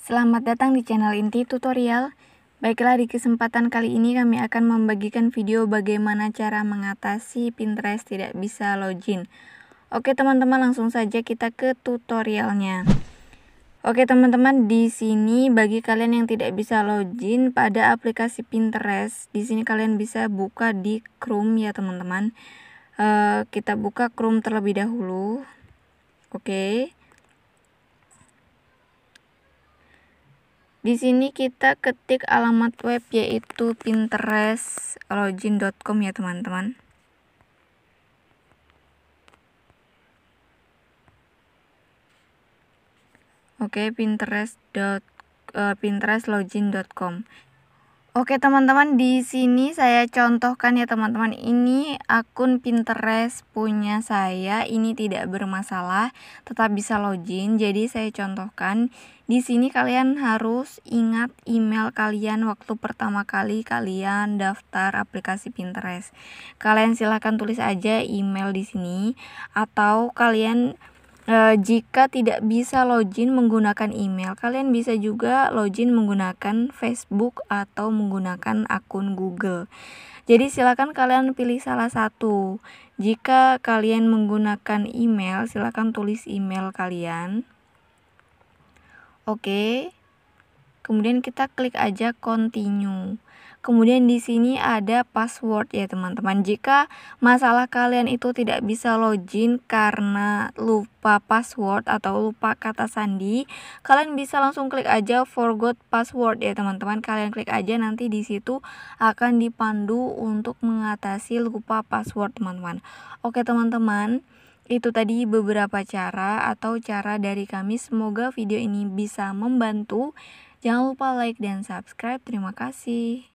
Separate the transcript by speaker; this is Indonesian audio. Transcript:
Speaker 1: Selamat datang di channel inti tutorial. Baiklah di kesempatan kali ini kami akan membagikan video bagaimana cara mengatasi Pinterest tidak bisa login. Oke teman-teman langsung saja kita ke tutorialnya. Oke teman-teman di sini bagi kalian yang tidak bisa login pada aplikasi Pinterest, di sini kalian bisa buka di Chrome ya teman-teman. Eh, kita buka Chrome terlebih dahulu. Oke. Di sini kita ketik alamat web yaitu pinterest.login.com ya teman-teman. Oke, okay, pinterest. uh, Oke teman-teman, di sini saya contohkan ya teman-teman. Ini akun Pinterest punya saya, ini tidak bermasalah, tetap bisa login. Jadi saya contohkan di sini kalian harus ingat email kalian waktu pertama kali kalian daftar aplikasi Pinterest. Kalian silahkan tulis aja email di sini atau kalian E, jika tidak bisa login menggunakan email, kalian bisa juga login menggunakan Facebook atau menggunakan akun Google. Jadi silakan kalian pilih salah satu. Jika kalian menggunakan email, silakan tulis email kalian. Oke. Okay. Kemudian kita klik aja continue. Kemudian di sini ada password ya teman-teman. Jika masalah kalian itu tidak bisa login karena lupa password atau lupa kata sandi, kalian bisa langsung klik aja forgot password ya teman-teman. Kalian klik aja nanti di situ akan dipandu untuk mengatasi lupa password teman-teman. Oke teman-teman. Itu tadi beberapa cara atau cara dari kami. Semoga video ini bisa membantu Jangan lupa like dan subscribe. Terima kasih.